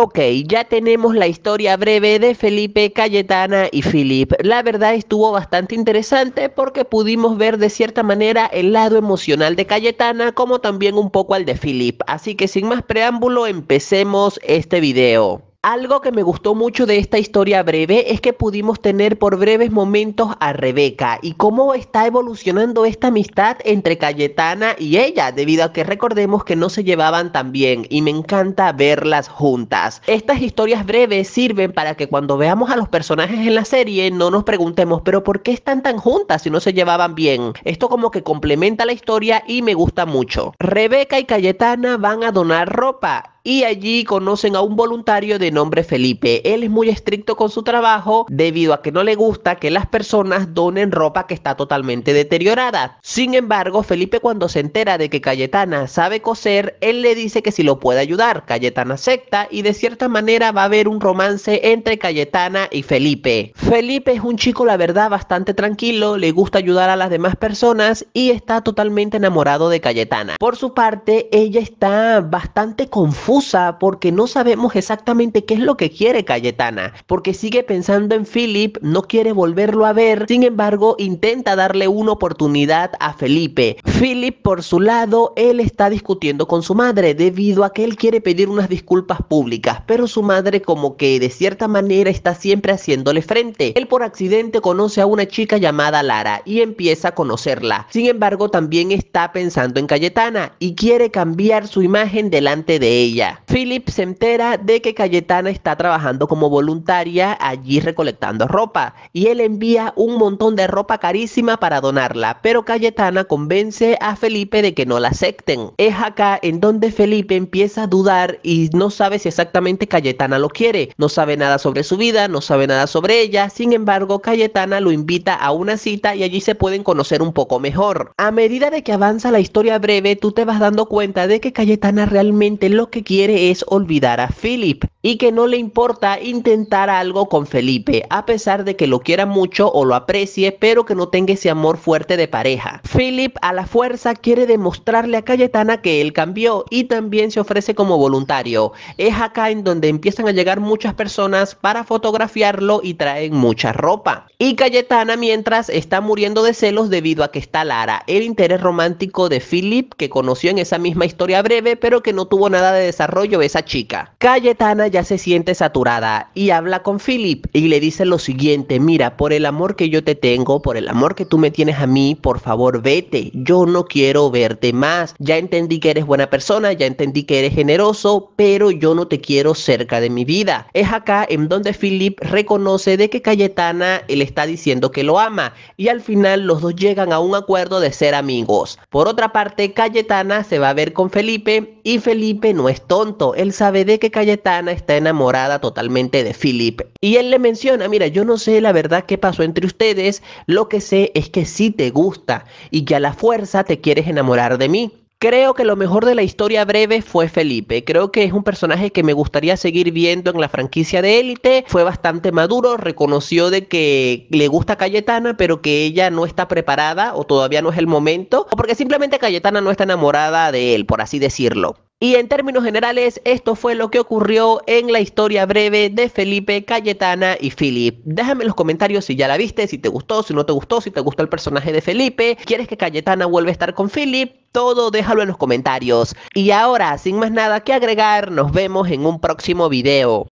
Ok, ya tenemos la historia breve de Felipe, Cayetana y Philip. La verdad estuvo bastante interesante porque pudimos ver de cierta manera el lado emocional de Cayetana como también un poco al de Philip. Así que sin más preámbulo, empecemos este video. Algo que me gustó mucho de esta historia breve es que pudimos tener por breves momentos a Rebeca y cómo está evolucionando esta amistad entre Cayetana y ella, debido a que recordemos que no se llevaban tan bien y me encanta verlas juntas. Estas historias breves sirven para que cuando veamos a los personajes en la serie no nos preguntemos, pero ¿por qué están tan juntas si no se llevaban bien? Esto como que complementa la historia y me gusta mucho. Rebeca y Cayetana van a donar ropa y allí conocen a un voluntario de nombre Felipe. Él es muy estricto con su trabajo debido a que no le gusta que las personas donen ropa que está totalmente deteriorada. Sin embargo, Felipe cuando se entera de que Cayetana sabe coser, él le dice que si lo puede ayudar. Cayetana acepta y de cierta manera va a haber un romance entre Cayetana y Felipe. Felipe es un chico, la verdad, bastante tranquilo, le gusta ayudar a las demás personas y está totalmente enamorado de Cayetana. Por su parte, ella está bastante confusa porque no sabemos exactamente qué es lo que quiere Cayetana, porque sigue pensando en Philip, no quiere volverlo a ver, sin embargo intenta darle una oportunidad a Felipe. Philip por su lado, él está discutiendo con su madre debido a que él quiere pedir unas disculpas públicas, pero su madre como que de cierta manera está siempre haciéndole frente. Él por accidente conoce a una chica llamada Lara y empieza a conocerla. Sin embargo, también está pensando en Cayetana y quiere cambiar su imagen delante de ella. Philip se entera de que Cayetana está trabajando como voluntaria allí recolectando ropa y él envía un montón de ropa carísima para donarla, pero Cayetana convence a Felipe de que no la acepten. Es acá en donde Felipe empieza a dudar y no sabe si exactamente Cayetana lo quiere, no sabe nada sobre su vida, no sabe nada sobre ella, sin embargo Cayetana lo invita a una cita y allí se pueden conocer un poco mejor. A medida de que avanza la historia breve, tú te vas dando cuenta de que Cayetana realmente lo que quiere es olvidar a Philip y que no le importa intentar algo con Felipe, a pesar de que lo quiera mucho o lo aprecie, pero que no tenga ese amor fuerte de pareja. Philip a la fuerza quiere demostrarle a Cayetana que él cambió y también se ofrece como voluntario. Es acá en donde empiezan a llegar muchas personas para fotografiarlo y traen mucha ropa. Y Cayetana mientras está muriendo de celos debido a que está Lara, el interés romántico de Philip que conoció en esa misma historia breve, pero que no tuvo nada de desarrollo esa chica. Cayetana ya se siente saturada y habla con Philip y le dice lo siguiente, mira, por el amor que yo te tengo, por el amor que tú me tienes a mí, por favor vete, yo no quiero verte más, ya entendí que eres buena persona, ya entendí que eres generoso, pero yo no te quiero cerca de mi vida. Es acá en donde Philip reconoce de que Cayetana le está diciendo que lo ama y al final los dos llegan a un acuerdo de ser amigos. Por otra parte, Cayetana se va a ver con Felipe y Felipe no es tonto, él sabe de que Cayetana está enamorada totalmente de Felipe. Y él le menciona, mira, yo no sé la verdad qué pasó entre ustedes, lo que sé es que sí te gusta y que a la fuerza te quieres enamorar de mí. Creo que lo mejor de la historia breve fue Felipe. Creo que es un personaje que me gustaría seguir viendo en la franquicia de Élite. Fue bastante maduro, reconoció de que le gusta Cayetana, pero que ella no está preparada o todavía no es el momento, o porque simplemente Cayetana no está enamorada de él, por así decirlo. Y en términos generales, esto fue lo que ocurrió en la historia breve de Felipe, Cayetana y Philip. Déjame en los comentarios si ya la viste, si te gustó, si no te gustó, si te gustó el personaje de Felipe, quieres que Cayetana vuelva a estar con Philip, todo déjalo en los comentarios. Y ahora, sin más nada que agregar, nos vemos en un próximo video.